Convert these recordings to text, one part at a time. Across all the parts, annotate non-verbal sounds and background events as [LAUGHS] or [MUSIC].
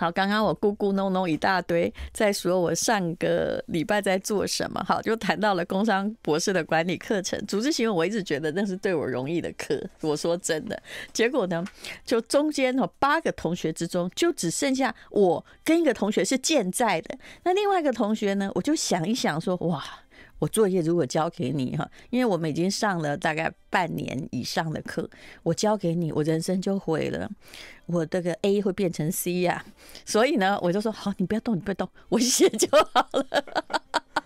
好，刚刚我咕咕哝哝一大堆，在说我上个礼拜在做什么。好，就谈到了工商博士的管理课程，组织行为，我一直觉得那是对我容易的课。我说真的，结果呢，就中间哦八个同学之中，就只剩下我跟一个同学是健在的。那另外一个同学呢，我就想一想说，哇。我作业如果交给你哈，因为我们已经上了大概半年以上的课，我交给你，我人生就毁了，我这个 A 会变成 C 呀。所以呢，我就说好，你不要动，你不要动，我写就好了。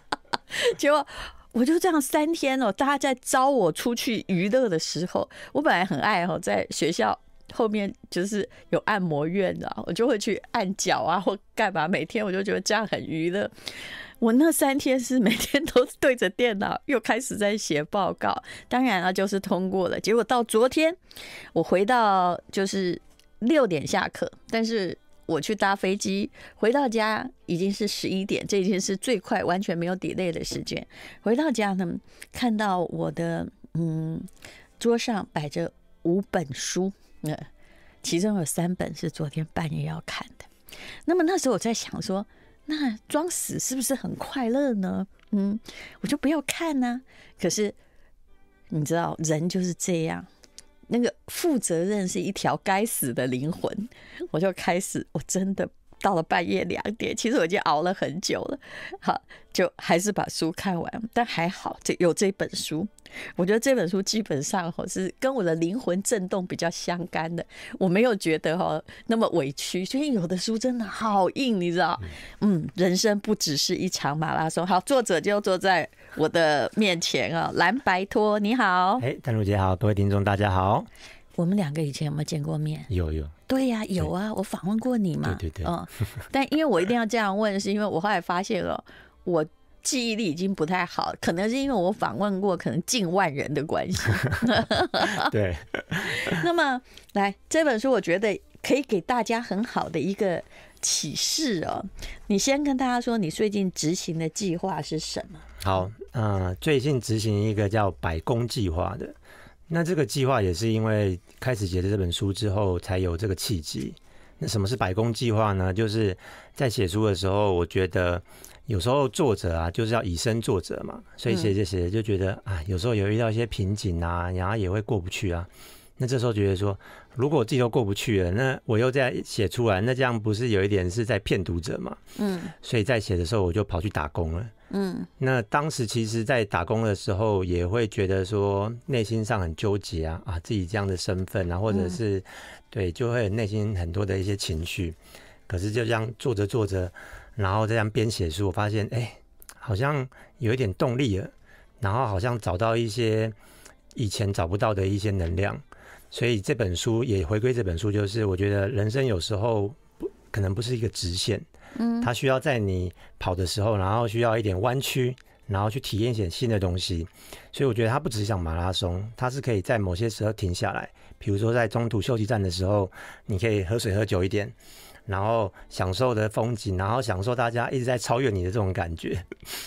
[LAUGHS] 结果我就这样三天哦。大家在招我出去娱乐的时候，我本来很爱哦，在学校后面就是有按摩院的，我就会去按脚啊或干嘛。每天我就觉得这样很娱乐。我那三天是每天都对着电脑，又开始在写报告。当然了，就是通过了。结果到昨天，我回到就是六点下课，但是我去搭飞机回到家已经是十一点，这已经是最快，完全没有 delay 的时间。回到家呢，看到我的嗯，桌上摆着五本书，其中有三本是昨天半夜要看的。那么那时候我在想说。那装死是不是很快乐呢？嗯，我就不要看呢。可是你知道，人就是这样，那个负责任是一条该死的灵魂。我就开始，我真的。到了半夜两点，其实我已经熬了很久了。好，就还是把书看完，但还好这有这本书，我觉得这本书基本上吼是跟我的灵魂震动比较相干的，我没有觉得吼那么委屈。所以有的书真的好硬，你知道？嗯，人生不只是一场马拉松。好，作者就坐在我的面前啊，蓝白托，你好，哎，丹露姐好，各位听众大家好。我们两个以前有没有见过面？有有。对呀，有啊，我访问过你嘛。对对对。嗯，[LAUGHS] 但因为我一定要这样问，是因为我后来发现了我记忆力已经不太好，可能是因为我访问过可能近万人的关系。[LAUGHS] 对。[LAUGHS] 那么，来这本书，我觉得可以给大家很好的一个启示哦。你先跟大家说，你最近执行的计划是什么？好，嗯，最近执行一个叫“百工计划”的。那这个计划也是因为开始写这本书之后才有这个契机。那什么是百工计划呢？就是在写书的时候，我觉得有时候作者啊就是要以身作则嘛，所以写着写着就觉得啊，有时候有遇到一些瓶颈啊，然后也会过不去啊。那这时候觉得说，如果我自己都过不去了，那我又在写出来，那这样不是有一点是在骗读者嘛？嗯，所以在写的时候我就跑去打工了。嗯，那当时其实，在打工的时候也会觉得说内心上很纠结啊啊，自己这样的身份啊，或者是对，就会内心很多的一些情绪。可是就这样做着做着，然后这样编写书，我发现哎，好像有一点动力了，然后好像找到一些以前找不到的一些能量。所以这本书也回归这本书，就是我觉得人生有时候。可能不是一个直线，嗯，它需要在你跑的时候，然后需要一点弯曲，然后去体验一些新的东西，所以我觉得它不只是像马拉松，它是可以在某些时候停下来，比如说在中途休息站的时候，你可以喝水喝久一点，然后享受的风景，然后享受大家一直在超越你的这种感觉。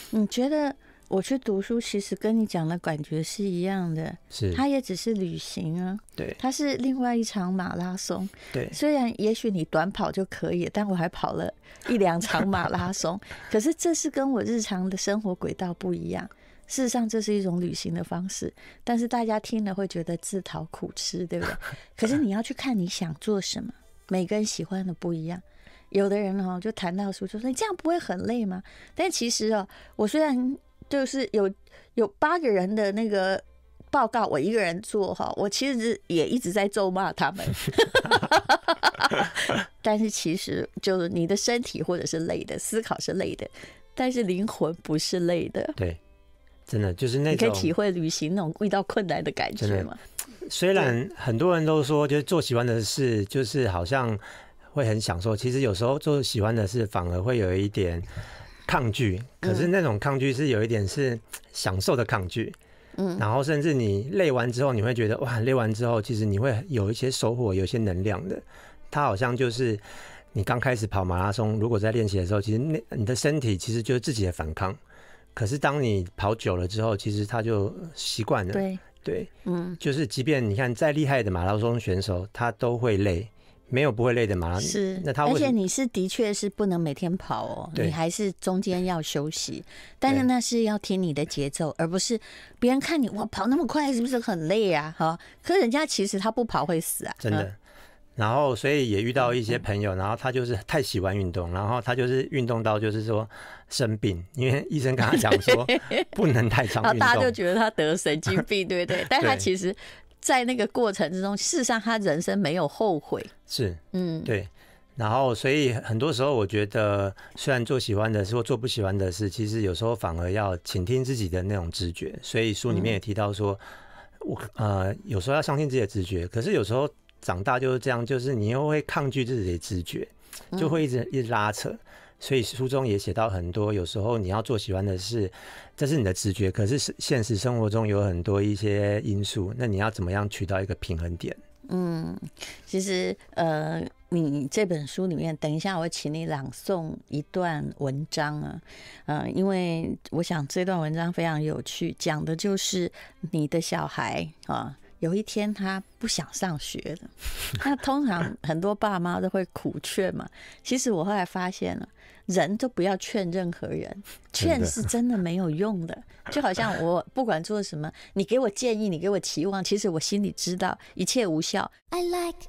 你觉得？我去读书，其实跟你讲的感觉是一样的，是它也只是旅行啊，对，它是另外一场马拉松，对，虽然也许你短跑就可以，但我还跑了一两场马拉松，[LAUGHS] 可是这是跟我日常的生活轨道不一样。事实上，这是一种旅行的方式，但是大家听了会觉得自讨苦吃，对不对？[LAUGHS] 可是你要去看你想做什么，每个人喜欢的不一样。有的人哈就谈到读书，说你这样不会很累吗？但其实哦，我虽然。就是有有八个人的那个报告，我一个人做哈，我其实也一直在咒骂他们。[LAUGHS] 但是其实就是你的身体或者是累的，思考是累的，但是灵魂不是累的。对，真的就是那种可以体会旅行那种遇到困难的感觉吗？[LAUGHS] 虽然很多人都说，就是做喜欢的事就是好像会很享受，其实有时候做喜欢的事反而会有一点。抗拒，可是那种抗拒是有一点是 [TSK] 享受的抗拒，嗯，然后甚至你累完之后，你会觉得哇，累完之后其实你会有一些收获，有一些能量的。他好像就是你刚开始跑马拉松，如果在练习的时候，其实那你的身体其实就是自己的反抗。可是当你跑久了之后，其实他就习惯了，对对，嗯，就是即便你看再厉害的马拉松选手，他都会累。没有不会累的马拉松，是那他而且你是的确是不能每天跑哦，你还是中间要休息。但是那是要听你的节奏，而不是别人看你哇跑那么快是不是很累啊？哈，可人家其实他不跑会死啊，真的。然后所以也遇到一些朋友，然后他就是太喜欢运动，然后他就是运动到就是说生病，因为医生跟他讲说 [LAUGHS] 不能太长，家就觉得他得神经病，对不对？[LAUGHS] 但他其实。在那个过程之中，事实上他人生没有后悔。是，嗯，对。然后，所以很多时候，我觉得虽然做喜欢的事或做不喜欢的事，其实有时候反而要倾听自己的那种直觉。所以书里面也提到说，我呃，有时候要相信自己的直觉。可是有时候长大就是这样，就是你又会抗拒自己的直觉，就会一直一直拉扯。所以书中也写到很多，有时候你要做喜欢的事，这是你的直觉。可是现实生活中有很多一些因素，那你要怎么样取到一个平衡点？嗯，其实呃，你这本书里面，等一下我请你朗诵一段文章啊，嗯，因为我想这段文章非常有趣，讲的就是你的小孩啊。有一天他不想上学了，[LAUGHS] 那通常很多爸妈都会苦劝嘛。其实我后来发现了，人都不要劝任何人，劝是真的没有用的。就好像我不管做什么，你给我建议，你给我期望，其实我心里知道一切无效。I like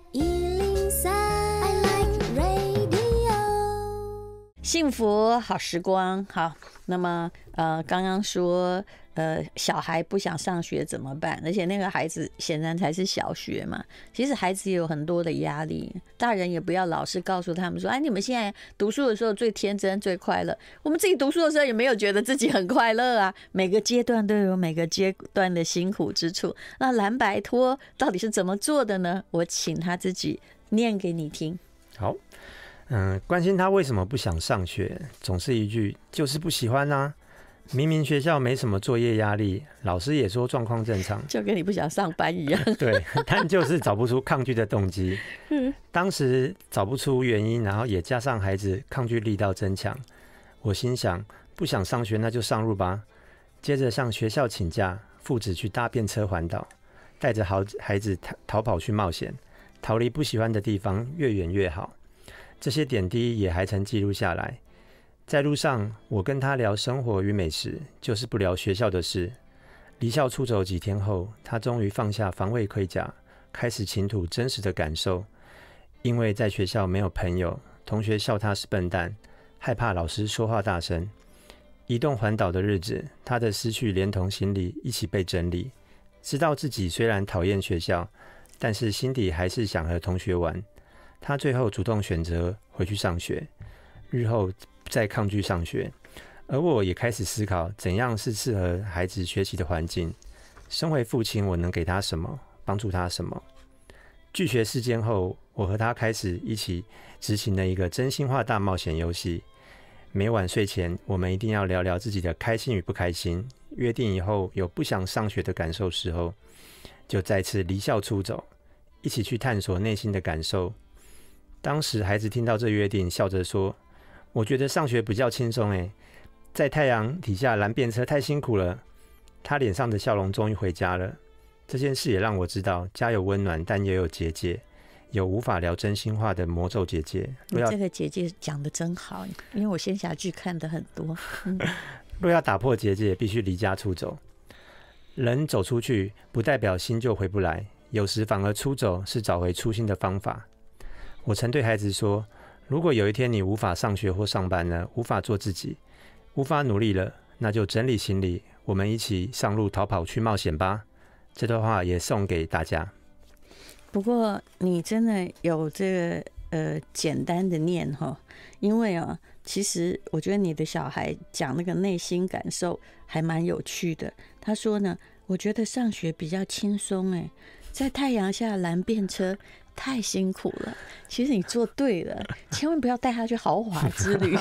幸福好时光，好。那么，呃，刚刚说，呃，小孩不想上学怎么办？而且那个孩子显然才是小学嘛。其实孩子也有很多的压力，大人也不要老是告诉他们说，哎，你们现在读书的时候最天真最快乐。我们自己读书的时候也没有觉得自己很快乐啊。每个阶段都有每个阶段的辛苦之处。那蓝白托到底是怎么做的呢？我请他自己念给你听。好。嗯，关心他为什么不想上学，总是一句就是不喜欢呐。明明学校没什么作业压力，老师也说状况正常，就跟你不想上班一样。对，[LAUGHS] 但就是找不出抗拒的动机。[LAUGHS] 嗯，当时找不出原因，然后也加上孩子抗拒力道增强，我心想不想上学那就上路吧。接着向学校请假，父子去搭便车环岛，带着好孩子逃逃跑去冒险，逃离不喜欢的地方，越远越好。这些点滴也还曾记录下来。在路上，我跟他聊生活与美食，就是不聊学校的事。离校出走几天后，他终于放下防卫盔甲，开始倾吐真实的感受。因为在学校没有朋友，同学笑他是笨蛋，害怕老师说话大声。移动环岛的日子，他的思绪连同行李一起被整理，知道自己虽然讨厌学校，但是心底还是想和同学玩。他最后主动选择回去上学，日后再抗拒上学，而我也开始思考怎样是适合孩子学习的环境。身为父亲，我能给他什么，帮助他什么？拒学事件后，我和他开始一起执行了一个真心话大冒险游戏。每晚睡前，我们一定要聊聊自己的开心与不开心。约定以后有不想上学的感受时候，就再次离校出走，一起去探索内心的感受。当时孩子听到这约定，笑着说：“我觉得上学比较轻松诶，在太阳底下拦便车太辛苦了。”他脸上的笑容终于回家了。这件事也让我知道，家有温暖，但也有结界，有无法聊真心话的魔咒结界。这个结界讲的真好，因为我仙侠剧看的很多。[LAUGHS] 若要打破结界，必须离家出走。人走出去，不代表心就回不来。有时反而出走是找回初心的方法。我曾对孩子说：“如果有一天你无法上学或上班了，无法做自己，无法努力了，那就整理行李，我们一起上路逃跑去冒险吧。”这段话也送给大家。不过，你真的有这个呃简单的念哈？因为啊，其实我觉得你的小孩讲那个内心感受还蛮有趣的。他说呢：“我觉得上学比较轻松，哎，在太阳下拦便车。”太辛苦了，其实你做对了，[LAUGHS] 千万不要带他去豪华之旅。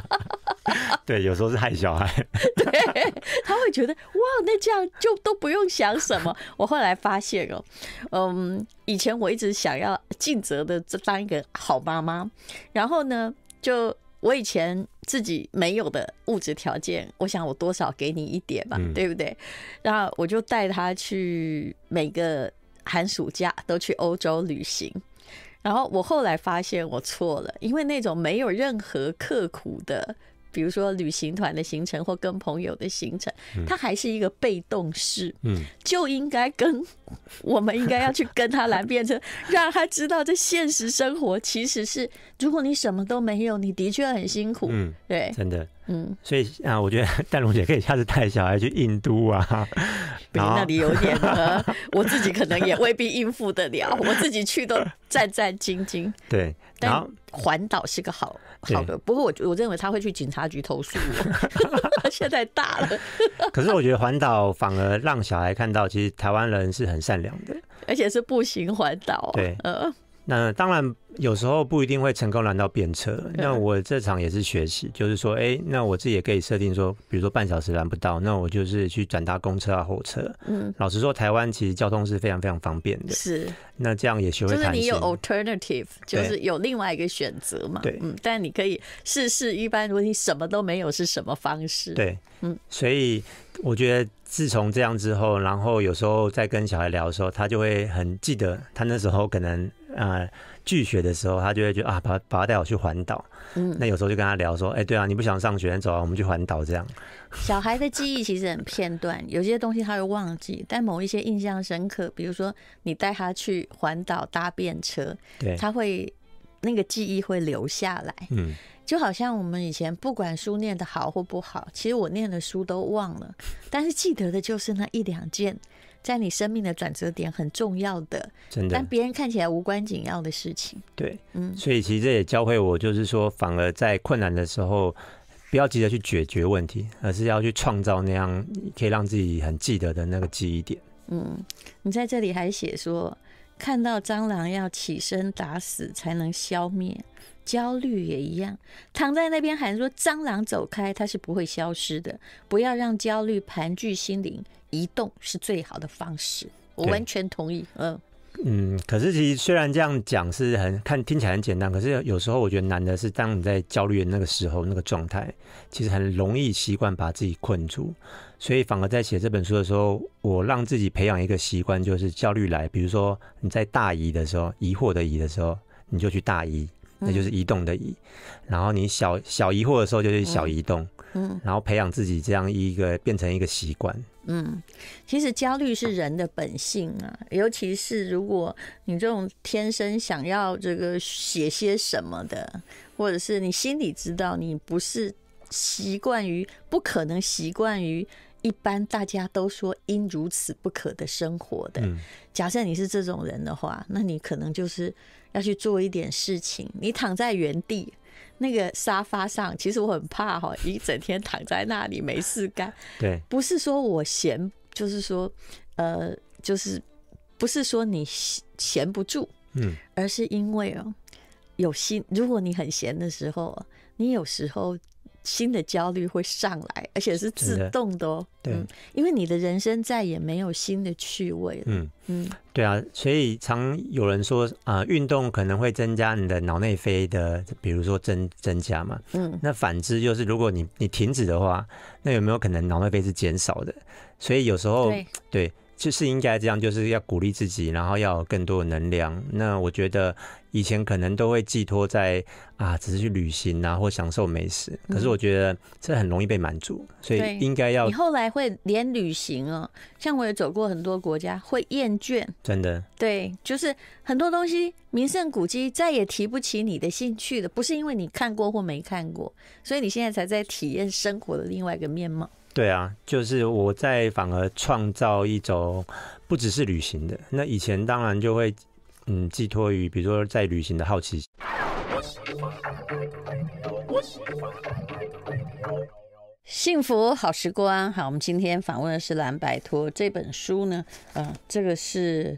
[LAUGHS] 对，有时候是害小孩。[LAUGHS] 对，他会觉得哇，那这样就都不用想什么。我后来发现哦，嗯，以前我一直想要尽责的，这当一个好妈妈。然后呢，就我以前自己没有的物质条件，我想我多少给你一点吧，对不对？然后我就带他去每个。寒暑假都去欧洲旅行，然后我后来发现我错了，因为那种没有任何刻苦的，比如说旅行团的行程或跟朋友的行程，它还是一个被动式，嗯，就应该跟我们应该要去跟他来变成，让他知道这现实生活其实是，如果你什么都没有，你的确很辛苦，嗯，对，真的。嗯，所以啊，我觉得戴 [LAUGHS] 龙姐可以下次带小孩去印度啊，因 [LAUGHS] 为那里有点，[LAUGHS] 我自己可能也未必应付得了，我自己去都战战兢兢。对，但环岛是个好好的，不过我我认为他会去警察局投诉我，现在大了。可是我觉得环岛反而让小孩看到，其实台湾人是很善良的，而且是步行环岛。对，嗯，那当然。有时候不一定会成功拦到便车，那我这场也是学习，就是说，哎，那我自己也可以设定说，比如说半小时拦不到，那我就是去转搭公车啊、火车。嗯，老实说，台湾其实交通是非常非常方便的。是，那这样也学会就是你有 alternative，就是有另外一个选择嘛。对，嗯，但你可以试试，一般如果你什么都没有，是什么方式？对，嗯，所以我觉得自从这样之后，然后有时候在跟小孩聊的时候，他就会很记得他那时候可能啊。拒绝的时候，他就会觉得啊，把把他带我去环岛。嗯，那有时候就跟他聊说，哎，对啊，你不想上学，走，啊，我们去环岛这样。小孩的记忆其实很片段，有些东西他会忘记，但某一些印象深刻，比如说你带他去环岛搭便车，对，他会那个记忆会留下来。嗯，就好像我们以前不管书念的好或不好，其实我念的书都忘了，但是记得的就是那一两件。在你生命的转折点很重要的，真的，但别人看起来无关紧要的事情，对，嗯，所以其实这也教会我，就是说，反而在困难的时候，不要急着去解决问题，而是要去创造那样可以让自己很记得的那个记忆点。嗯，你在这里还写说。看到蟑螂要起身打死才能消灭，焦虑也一样，躺在那边喊说蟑螂走开，它是不会消失的。不要让焦虑盘踞心灵，移动是最好的方式。我完全同意。嗯嗯，可是其实虽然这样讲是很看听起来很简单，可是有时候我觉得难的是，当你在焦虑的那个时候，那个状态其实很容易习惯把自己困住。所以反而在写这本书的时候，我让自己培养一个习惯，就是焦虑来，比如说你在大疑的时候，疑惑的疑的时候，你就去大疑，那就是移动的疑；然后你小小疑惑的时候，就是小移动。嗯。然后培养自己这样一个变成一个习惯。嗯，其实焦虑是人的本性啊，尤其是如果你这种天生想要这个写些什么的，或者是你心里知道你不是习惯于，不可能习惯于。一般大家都说因如此不可的生活的，假设你是这种人的话，那你可能就是要去做一点事情。你躺在原地那个沙发上，其实我很怕哈，一整天躺在那里没事干。[LAUGHS] 对，不是说我闲，就是说，呃，就是不是说你闲闲不住，嗯，而是因为哦，有心。如果你很闲的时候，你有时候。新的焦虑会上来，而且是自动的哦。对，因为你的人生再也没有新的趣味。嗯嗯，对啊，所以常有人说啊，运动可能会增加你的脑内啡的，比如说增增加嘛。嗯，那反之就是，如果你你停止的话，那有没有可能脑内啡是减少的？所以有时候对。就是应该这样，就是要鼓励自己，然后要有更多的能量。那我觉得以前可能都会寄托在啊，只是去旅行，啊，或享受美食。可是我觉得这很容易被满足，所以应该要。你后来会连旅行哦，像我也走过很多国家，会厌倦，真的。对，就是很多东西，名胜古迹再也提不起你的兴趣了，不是因为你看过或没看过，所以你现在才在体验生活的另外一个面貌。对啊，就是我在反而创造一种不只是旅行的。那以前当然就会，嗯，寄托于比如说在旅行的好奇。幸福好时光，好，我们今天访问的是《蓝白托》这本书呢，嗯，这个是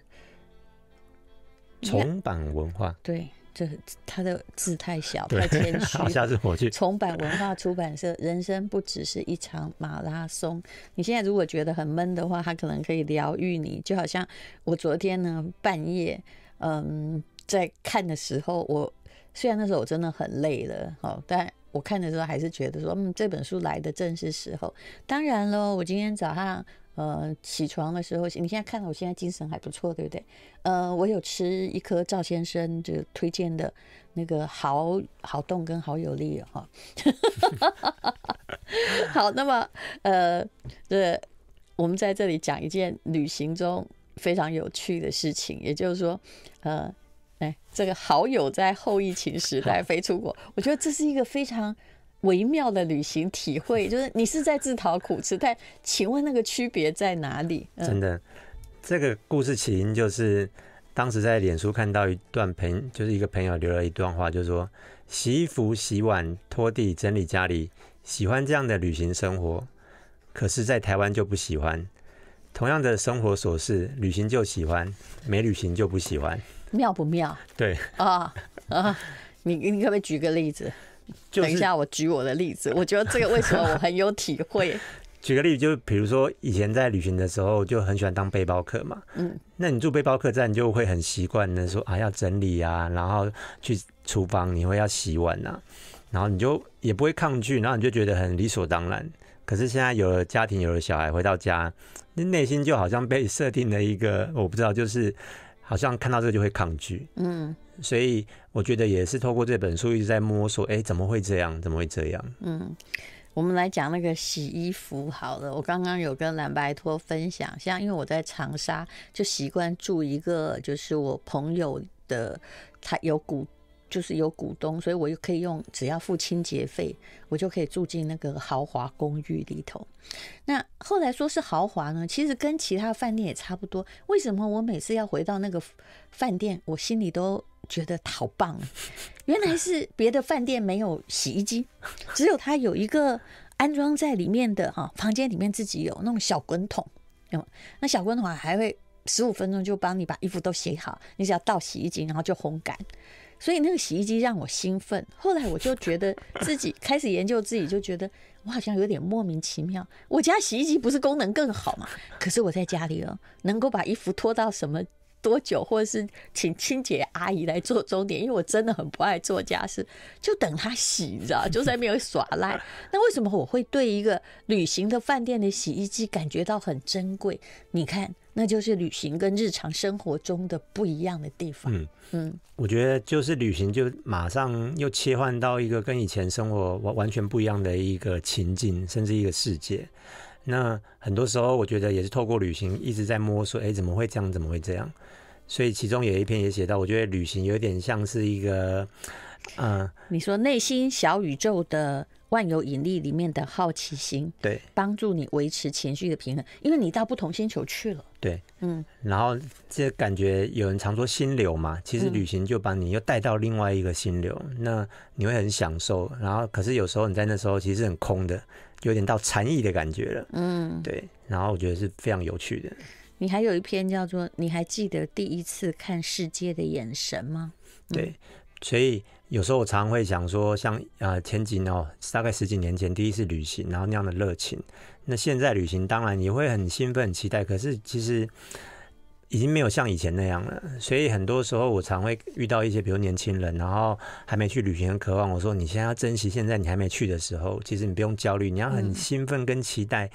重版文化，对。这他的字太小，太谦虚。下次我去重版文化出版社，《人生不只是一场马拉松》。你现在如果觉得很闷的话，他可能可以疗愈你。就好像我昨天呢，半夜，嗯，在看的时候，我虽然那时候我真的很累了，好，但。我看的时候还是觉得说，嗯，这本书来的正是时候。当然咯，我今天早上呃起床的时候，你现在看到我现在精神还不错，对不对？呃，我有吃一颗赵先生就推荐的那个好好动跟好有力哈。[LAUGHS] 好，那么呃，这我们在这里讲一件旅行中非常有趣的事情，也就是说，呃。哎，这个好友在后疫情时代 [LAUGHS] 飞出国，我觉得这是一个非常微妙的旅行体会。就是你是在自讨苦吃，但请问那个区别在哪里？真的，这个故事起因就是当时在脸书看到一段朋，就是一个朋友留了一段话，就是说洗衣服、洗碗、拖地、整理家里，喜欢这样的旅行生活，可是，在台湾就不喜欢。同样的生活琐事，旅行就喜欢，没旅行就不喜欢，妙不妙？对啊啊，你你可不可以举个例子？等一下，我举我的例子。我觉得这个为什么我很有体会？[LAUGHS] 举个例子，就比如说以前在旅行的时候，就很喜欢当背包客嘛。嗯，那你住背包客栈，就会很习惯的说啊，要整理啊，然后去厨房你会要洗碗啊，然后你就也不会抗拒，然后你就觉得很理所当然。可是现在有了家庭，有了小孩，回到家，你内心就好像被设定了一个，我不知道，就是好像看到这个就会抗拒，嗯，所以我觉得也是透过这本书一直在摸索，哎，怎么会这样？怎么会这样？嗯，我们来讲那个洗衣服好了。我刚刚有跟蓝白托分享，像因为我在长沙，就习惯住一个，就是我朋友的，他有古。就是有股东，所以我又可以用，只要付清洁费，我就可以住进那个豪华公寓里头。那后来说是豪华呢，其实跟其他饭店也差不多。为什么我每次要回到那个饭店，我心里都觉得好棒？原来是别的饭店没有洗衣机，只有它有一个安装在里面的哈，房间里面自己有那种小滚筒，那小滚筒还会十五分钟就帮你把衣服都洗好，你只要倒洗衣机，然后就烘干。所以那个洗衣机让我兴奋，后来我就觉得 [LAUGHS] 自己开始研究自己，就觉得我好像有点莫名其妙。我家洗衣机不是功能更好嘛？可是我在家里哦，能够把衣服拖到什么多久，或者是请清洁阿姨来做终点，因为我真的很不爱做家事，就等它洗，你知道，就算没有耍赖。[LAUGHS] 那为什么我会对一个旅行的饭店的洗衣机感觉到很珍贵？你看。那就是旅行跟日常生活中的不一样的地方。嗯嗯，我觉得就是旅行就马上又切换到一个跟以前生活完完全不一样的一个情境，甚至一个世界。那很多时候，我觉得也是透过旅行一直在摸索，哎，怎么会这样？怎么会这样？所以其中有一篇也写到，我觉得旅行有点像是一个，嗯，你说内心小宇宙的。万有引力里面的好奇心，对，帮助你维持情绪的平衡，因为你到不同星球去了，对，嗯，然后这感觉，有人常说心流嘛，其实旅行就把你又带到另外一个心流，那你会很享受，然后可是有时候你在那时候其实很空的，有点到禅意的感觉了，嗯，对，然后我觉得是非常有趣的。你还有一篇叫做“你还记得第一次看世界的眼神吗？”对，所以。有时候我常会想说，像啊前几年哦，大概十几年前第一次旅行，然后那样的热情。那现在旅行当然也会很兴奋、很期待，可是其实已经没有像以前那样了。所以很多时候我常会遇到一些，比如年轻人，然后还没去旅行，渴望我说：“你现在要珍惜现在你还没去的时候，其实你不用焦虑，你要很兴奋跟期待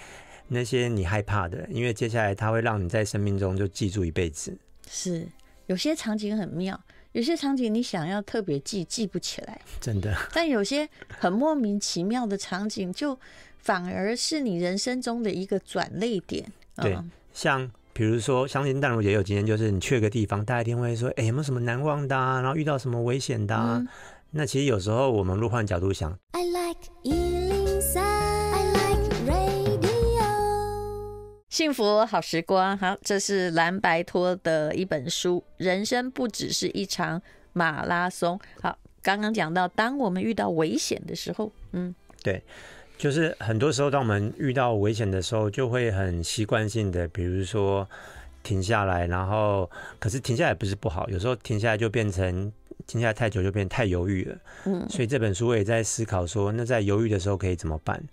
那些你害怕的，因为接下来它会让你在生命中就记住一辈子。”是，有些场景很妙。有些场景你想要特别记，记不起来，[LAUGHS] 真的。但有些很莫名其妙的场景，就反而是你人生中的一个转泪点。对，像比如说，相信淡如姐有经验，就是你去个地方，大家一定会说，哎，有没有什么难忘的？啊？然后遇到什么危险的？啊？那其实有时候我们若换角度想。I like 幸福好时光，好，这是蓝白托的一本书。人生不只是一场马拉松。好，刚刚讲到，当我们遇到危险的时候，嗯，对，就是很多时候，当我们遇到危险的时候，就会很习惯性的，比如说停下来，然后，可是停下来不是不好，有时候停下来就变成停下来太久，就变太犹豫了。嗯，所以这本书我也在思考，说那在犹豫的时候可以怎么办？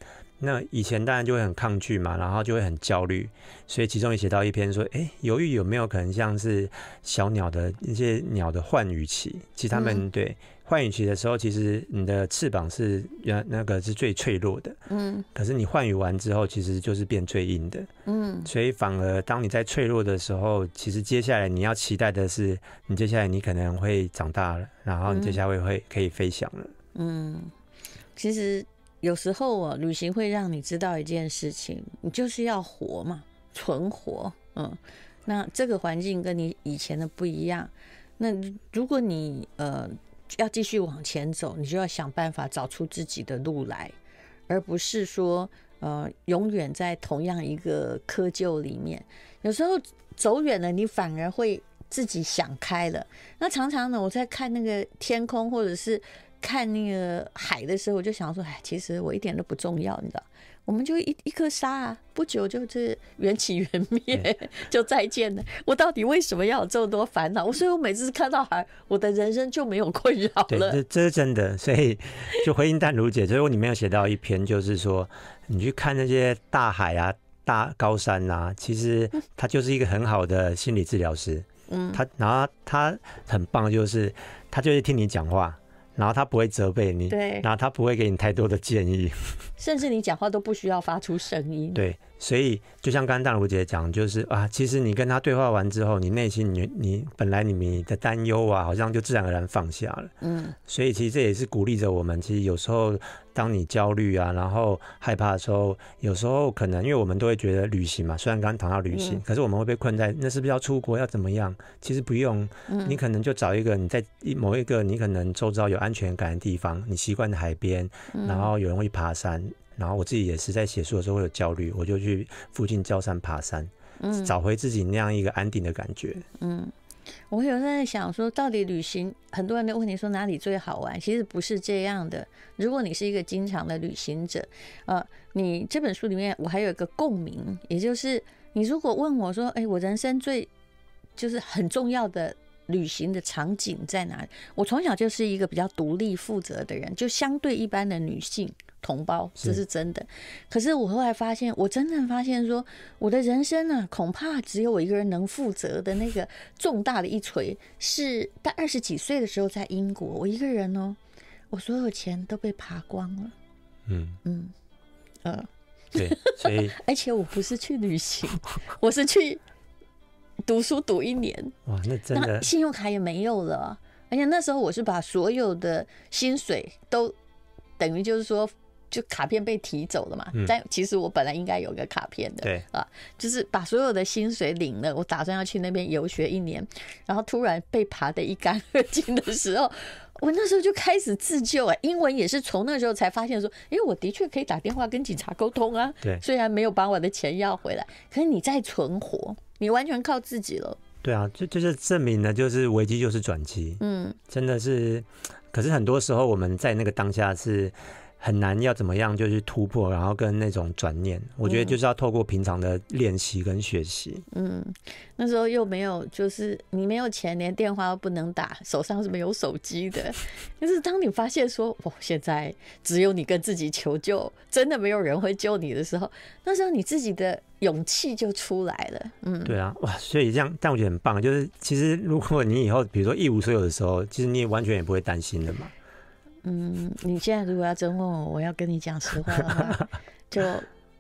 那以前当然就会很抗拒嘛，然后就会很焦虑，所以其中也写到一篇说，哎，犹豫有没有可能像是小鸟的一些鸟的换羽期？其实他们对换羽期的时候，其实你的翅膀是原那个是最脆弱的，嗯。可是你换羽完之后，其实就是变最硬的，嗯。所以反而当你在脆弱的时候，其实接下来你要期待的是，你接下来你可能会长大了，然后你接下来会可以飞翔了，嗯。其实。有时候啊，旅行会让你知道一件事情，你就是要活嘛，存活。嗯，那这个环境跟你以前的不一样。那如果你呃要继续往前走，你就要想办法找出自己的路来，而不是说呃永远在同样一个窠臼里面。有时候走远了，你反而会自己想开了。那常常呢，我在看那个天空，或者是。看那个海的时候，我就想说，哎，其实我一点都不重要，你知道，我们就一一颗沙啊，不久就是缘起缘灭，就再见了。我到底为什么要有这么多烦恼？所以我每次看到海，我的人生就没有困扰了。对，这是真的。所以就回应淡如姐，所以我里面有写到一篇，就是说你去看那些大海啊、大高山啊，其实它就是一个很好的心理治疗师。嗯，他然后他很棒，就是他就是听你讲话。然后他不会责备你，对，然后他不会给你太多的建议，[LAUGHS] 甚至你讲话都不需要发出声音，对。所以，就像刚刚大如姐讲，就是啊，其实你跟他对话完之后，你内心你你本来你你的担忧啊，好像就自然而然放下了。嗯，所以其实这也是鼓励着我们。其实有时候当你焦虑啊，然后害怕的时候，有时候可能因为我们都会觉得旅行嘛，虽然刚刚谈到旅行，可是我们会被困在那是不是要出国要怎么样？其实不用，你可能就找一个你在某一个你可能周遭有安全感的地方，你习惯的海边，然后有人会爬山。然后我自己也是在写书的时候会有焦虑，我就去附近郊山爬山，嗯，找回自己那样一个安定的感觉。嗯，我有在想说，到底旅行很多人都问你说哪里最好玩？其实不是这样的。如果你是一个经常的旅行者，呃，你这本书里面我还有一个共鸣，也就是你如果问我说，哎，我人生最就是很重要的旅行的场景在哪里？我从小就是一个比较独立负责的人，就相对一般的女性。同胞，这是真的。可是我后来发现，我真正发现说，我的人生呢，恐怕只有我一个人能负责的那个重大的一锤，是在二十几岁的时候，在英国，我一个人哦，我所有钱都被扒光了。嗯嗯对。所以，[LAUGHS] 而且我不是去旅行，[LAUGHS] 我是去读书读一年。哇，那真的，信用卡也没有了。而且那时候我是把所有的薪水都等于就是说。就卡片被提走了嘛，但其实我本来应该有个卡片的，对啊，就是把所有的薪水领了，我打算要去那边游学一年，然后突然被爬得一干二净的时候，我那时候就开始自救哎，英文也是从那时候才发现说，哎，我的确可以打电话跟警察沟通啊，[LAUGHS] 对，虽然没有把我的钱要回来，可是你在存活，你完全靠自己了，对啊，就就是证明了，就是危机就是转机，嗯，真的是，可是很多时候我们在那个当下是。很难要怎么样就是突破，然后跟那种转念，我觉得就是要透过平常的练习跟学习。嗯，那时候又没有，就是你没有钱，连电话都不能打，手上是没有手机的。[LAUGHS] 就是当你发现说，哦，现在只有你跟自己求救，真的没有人会救你的时候，那时候你自己的勇气就出来了。嗯，对啊，哇，所以这样，但我觉得很棒，就是其实如果你以后比如说一无所有的时候，其实你也完全也不会担心的嘛。嗯，你现在如果要真问我，我要跟你讲实话的话，[LAUGHS] 就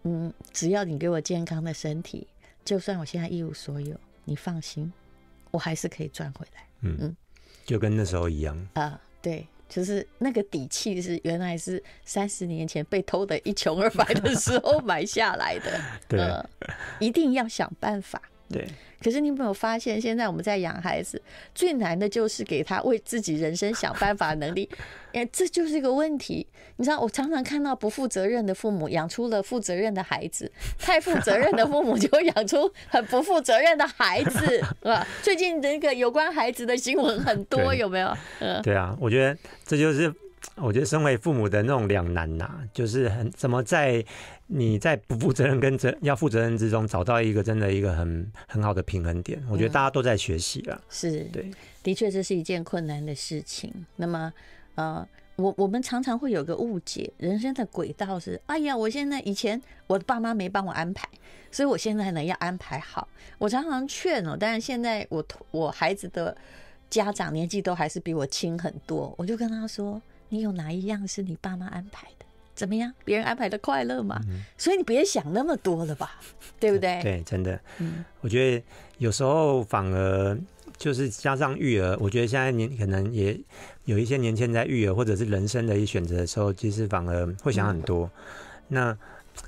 嗯，只要你给我健康的身体，就算我现在一无所有，你放心，我还是可以赚回来。嗯嗯，就跟那时候一样。啊，对，就是那个底气是原来是三十年前被偷的一穷二白的时候买下来的。[LAUGHS] 对，一定要想办法。对，可是你有没有发现，现在我们在养孩子最难的就是给他为自己人生想办法能力，[LAUGHS] 哎，这就是一个问题。你知道，我常常看到不负责任的父母养出了负责任的孩子，太负责任的父母就会养出很不负责任的孩子，对吧？最近这个有关孩子的新闻很多，有没有？嗯，对啊，我觉得这就是。我觉得身为父母的那种两难呐，就是很怎么在你在不负责任跟责要负责任之中找到一个真的一个很很好的平衡点。我觉得大家都在学习啊，是对，的确这是一件困难的事情。那么，呃，我我们常常会有一个误解，人生的轨道是：哎呀，我现在以前我爸妈没帮我安排，所以我现在呢要安排好。我常常劝哦，但是现在我我孩子的家长年纪都还是比我轻很多，我就跟他说。你有哪一样是你爸妈安排的？怎么样？别人安排的快乐嘛？所以你别想那么多了吧，[LAUGHS] 对不对？对，真的。嗯，我觉得有时候反而就是加上育儿，我觉得现在年可能也有一些年轻人在育儿，或者是人生的一些选择的时候，其实反而会想很多。那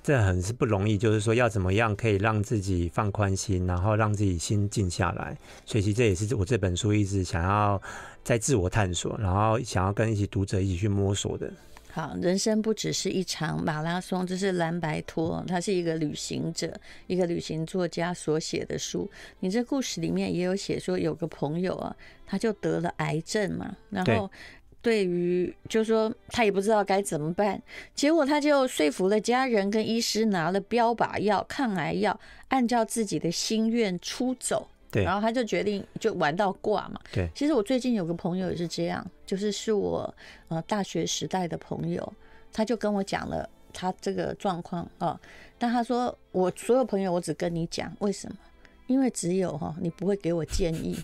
这很是不容易，就是说要怎么样可以让自己放宽心，然后让自己心静下来。所以其实这也是我这本书一直想要。在自我探索，然后想要跟一起读者一起去摸索的。好，人生不只是一场马拉松，这是蓝白托，他是一个旅行者，一个旅行作家所写的书。你这故事里面也有写说，有个朋友啊，他就得了癌症嘛，然后对于就说他也不知道该怎么办，结果他就说服了家人跟医师拿了标靶药、抗癌药，按照自己的心愿出走。然后他就决定就玩到挂嘛。对，其实我最近有个朋友也是这样，就是是我呃大学时代的朋友，他就跟我讲了他这个状况啊。但他说我所有朋友我只跟你讲，为什么？因为只有哈你不会给我建议，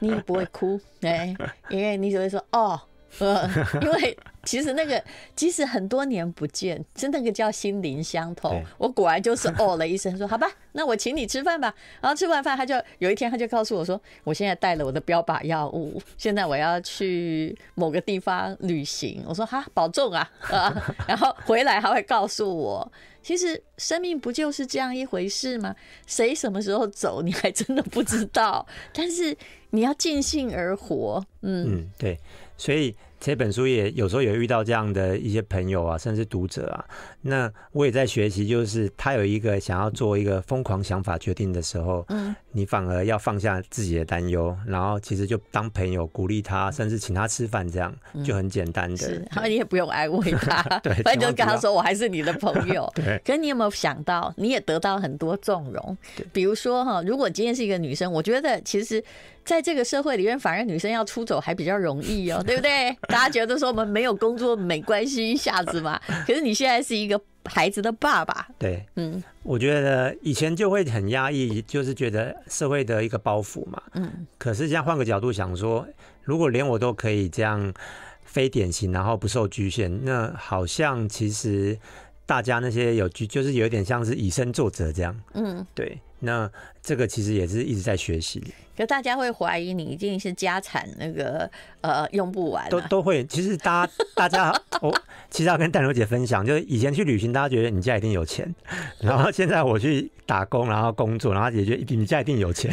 你也不会哭，哎，因为你只会说哦。呃，[LAUGHS] 因为其实那个即使很多年不见，真那个叫心灵相通。我果然就是 [LAUGHS] 哦了一声，说好吧，那我请你吃饭吧。然后吃完饭，他就有一天他就告诉我说，我现在带了我的标靶药物，现在我要去某个地方旅行。我说哈保重啊 [LAUGHS] 啊。然后回来他会告诉我，其实生命不就是这样一回事吗？谁什么时候走，你还真的不知道。但是你要尽兴而活，嗯，对。所以这本书也有时候也遇到这样的一些朋友啊，甚至读者啊，那我也在学习，就是他有一个想要做一个疯狂想法决定的时候，嗯，你反而要放下自己的担忧，然后其实就当朋友鼓励他，甚至请他吃饭，这样就很简单的是，然后你也不用安慰他，[LAUGHS] 对，反正就跟他说，我还是你的朋友。[LAUGHS] 对，可是你有没有想到，你也得到很多纵容？比如说哈，如果今天是一个女生，我觉得其实。在这个社会里面，反而女生要出走还比较容易哦，对不对？[LAUGHS] 大家觉得说我们没有工作没关系，一下子嘛。[LAUGHS] 可是你现在是一个孩子的爸爸，对，嗯，我觉得以前就会很压抑，就是觉得社会的一个包袱嘛，嗯。可是这样换个角度想说，如果连我都可以这样非典型，然后不受局限，那好像其实大家那些有局，就是有点像是以身作则这样，嗯，对。那这个其实也是一直在学习，可大家会怀疑你一定是家产那个呃用不完，都都会。其实大家 [LAUGHS] 大家我其实要跟戴茹姐分享，就是以前去旅行，大家觉得你家一定有钱，然后现在我去打工，然后工作，然后也觉得你家一定有钱。